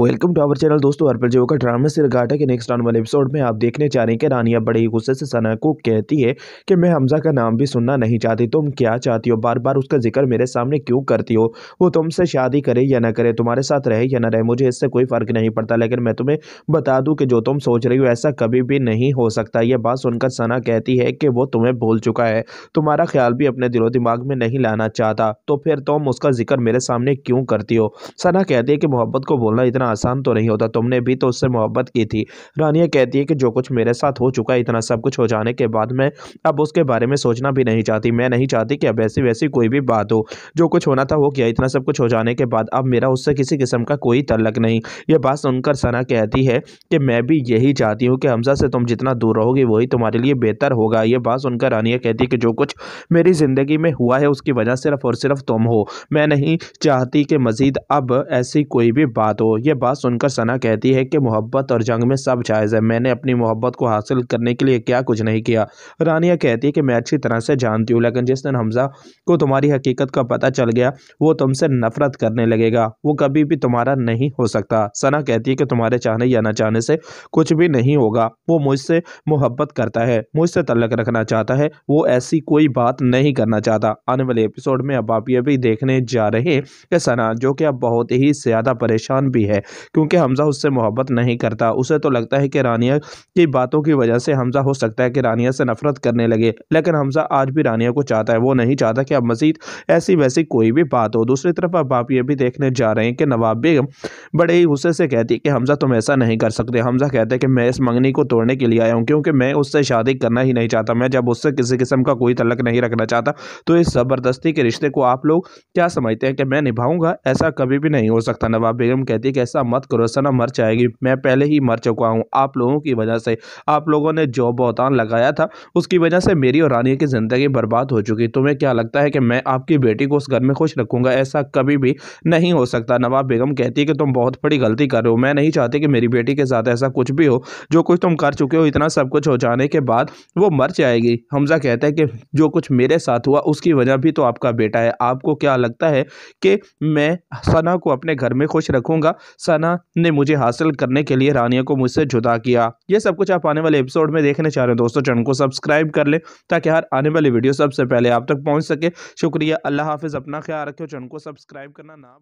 welcome to our channel दोस्तों हरपल जो का ड्रामा से रिगाटा के नेक्स्ट आने वाले एपिसोड में आप देखने जा रहे हैं कि रानिया बड़े ही गुस्से से सना को कहती है कि मैं हमजा का नाम भी सुनना नहीं चाहती तुम क्या चाहती हो बार बार उसका जिक्र मेरे सामने क्यों करती हो वो तुमसे शादी करे या ना करे तुम्हारे साथ रहे या ना रहे मुझे इससे कोई फ़र्क नहीं पड़ता लेकिन मैं तुम्हें बता दूँ कि जो तुम सोच रही हो ऐसा कभी भी नहीं हो सकता यह बात सुनकर सना कहती है कि वो तुम्हें भूल चुका है तुम्हारा ख्याल भी अपने दिलो दिमाग में नहीं लाना चाहता तो फिर तुम उसका जिक्र मेरे सामने क्यों करती हो सना कहती है कि मोहब्बत को बोलना इतना आसान तो नहीं होता तुमने भी तो उससे मोहब्बत की थी रानिया कहती है कि जो कुछ मेरे साथ हो चुका है इतना सब कुछ हो जाने के बाद मैं अब उसके बारे में सोचना भी नहीं चाहती मैं नहीं चाहती कि अब ऐसी वैसी कोई भी बात हो जो कुछ होना था वो क्या इतना सब कुछ हो जाने के बाद अब मेरा उससे किसी किस्म का कोई तलक नहीं ये बात सुनकर सना कहती है कि मैं भी यही चाहती हूँ कि हमजा से तुम जितना दूर रहोगे वही तुम्हारे लिए बेहतर होगा ये बात सुनकर रानिया कहती है कि जो कुछ मेरी ज़िंदगी में हुआ है उसकी वजह सिर्फ और सिर्फ तुम हो मैं नहीं चाहती कि मज़ीद अब ऐसी कोई भी बात हो यह बात सुनकर सना कहती है कि मोहब्बत और जंग में सब जायज़ है मैंने अपनी मोहब्बत को हासिल करने के लिए क्या कुछ नहीं किया रानिया कहती है कि मैं अच्छी तरह से जानती हूँ लेकिन जिस दिन हमज़ा को तुम्हारी हकीकत का पता चल गया वो तुमसे नफरत करने लगेगा वो कभी भी तुम्हारा नहीं हो सकता सना कहती है कि तुम्हारे चाहने या ना चाहने से कुछ भी नहीं होगा वो मुझसे मोहब्बत करता है मुझसे तलक रखना चाहता है वो ऐसी कोई बात नहीं करना चाहता आने वाले एपिसोड में अब आप ये भी देखने जा रहे हैं कि सना जो कि अब बहुत ही ज़्यादा परेशान भी है है क्योंकि हमज़ा उससे मोहब्बत नहीं करता उसे तो लगता है कि रानिया की बातों की वजह से हमज़ा हो सकता है कि रानिया से नफरत करने लगे लेकिन हमज़ा आज भी रानिया को चाहता है वो नहीं चाहता कि अब मजीद ऐसी वैसी कोई भी बात हो दूसरी तरफ अब आप ये भी देखने जा रहे हैं कि नवाब बेगम बड़े ही गुस्से से कहती है कि हमज़ा तुम ऐसा नहीं कर सकते हमज़ा कहते हैं कि मैं इस मंगनी को तोड़ने के लिए आया हूँ क्योंकि मैं उससे शादी करना ही नहीं चाहता मैं जब उससे किसी किस्म का कोई तलक नहीं रखना चाहता तो इस ज़बरदस्ती के रिश्ते को आप लोग क्या समझते हैं कि मैं निभाऊंगा ऐसा कभी भी नहीं हो सकता नवाब बेगम कहती है कि ऐसा मत करो सना मर जाएगी मैं पहले ही मर चुका हूँ आप लोगों की वजह से आप लोगों ने जो बहतान लगाया था उसकी वजह से मेरी और रानिया की ज़िंदगी बर्बाद हो चुकी तुम्हें क्या लगता है कि मैं आपकी बेटी को उस घर में खुश रखूँगा ऐसा कभी भी नहीं हो सकता नवाब बेगम कहती है कि तुम बहुत बड़ी गलती कर रहे हो मैं नहीं चाहती कि मेरी बेटी के साथ ऐसा कुछ भी हो जो कुछ तुम कर चुके हो इतना सब कुछ हो जाने के बाद वो मर जाएगी हमजा कहता है कि जो कुछ मेरे साथ हुआ उसकी वजह भी तो आपका बेटा है आपको क्या लगता है कि मैं सना को अपने घर में खुश रखूँगा सना ने मुझे हासिल करने के लिए रानिया को मुझसे जुदा किया ये सब कुछ आप आने वाले एपिसोड में देखने चाह रहे हो दोस्तों चैनल को सब्सक्राइब कर लें ताकि हर आने वाली वीडियो सबसे पहले आप तक पहुँच सके शुक्रिया अल्लाह हाफिज़ अपना ख्याल रखे चैनल को सब्सक्राइब करना ना